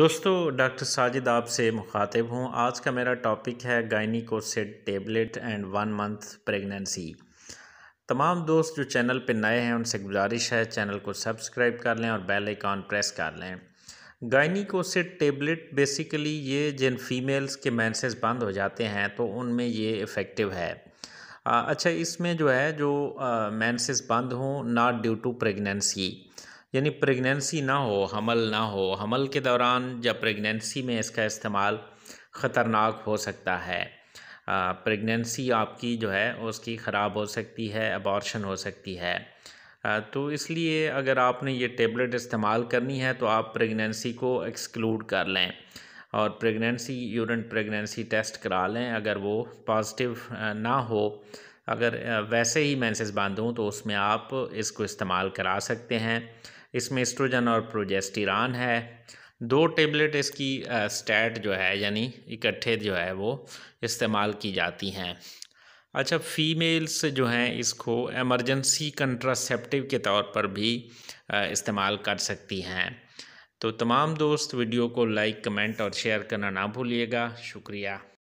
दोस्तों डॉक्टर साजिद आपसे मुखातिब हूँ आज का मेरा टॉपिक है गाइनिकोसेट tablet and one month pregnancy तमाम दोस्त जो चैनल पर नए हैं उनसे गुजारिश है चैनल को सब्सक्राइब कर लें और बेल आइकॉन प्रेस कर लें गाइनिकोसेट टेबलेट बेसिकली ये जिन फीमेल्स के मैंसेस बंद हो जाते हैं तो उनमें ये इफ़ेक्टिव है अच्छा इसमें जो है जो मैंसेस बंद हों नॉट ड्यू टू प्रेगनेंसी यानी प्रेगनेंसी ना हो हमल ना हो हमल के दौरान जब प्रेगनेंसी में इसका इस्तेमाल ख़तरनाक हो सकता है प्रेगनेंसी आपकी जो है उसकी ख़राब हो सकती है अबॉर्शन हो सकती है तो इसलिए अगर आपने ये टेबलेट इस्तेमाल करनी है तो आप प्रेगनेंसी को एक्सक्लूड कर लें और प्रेगनेंसी यूरिन प्रेगनेंसी टेस्ट करा लें अगर वो पॉजिटिव ना हो अगर वैसे ही मैंसेस बांधूँ तो उसमें आप इसको इस्तेमाल करा सकते हैं इसमें इस्ट्रोजन और प्रोजेस्टिरान है दो टेबलेट इसकी स्टैट जो है यानी इकट्ठे जो है वो इस्तेमाल की जाती हैं अच्छा फीमेल्स जो हैं इसको एमरजेंसी कंट्रासेप्टिव के तौर पर भी इस्तेमाल कर सकती हैं तो तमाम दोस्त वीडियो को लाइक कमेंट और शेयर करना ना भूलिएगा शुक्रिया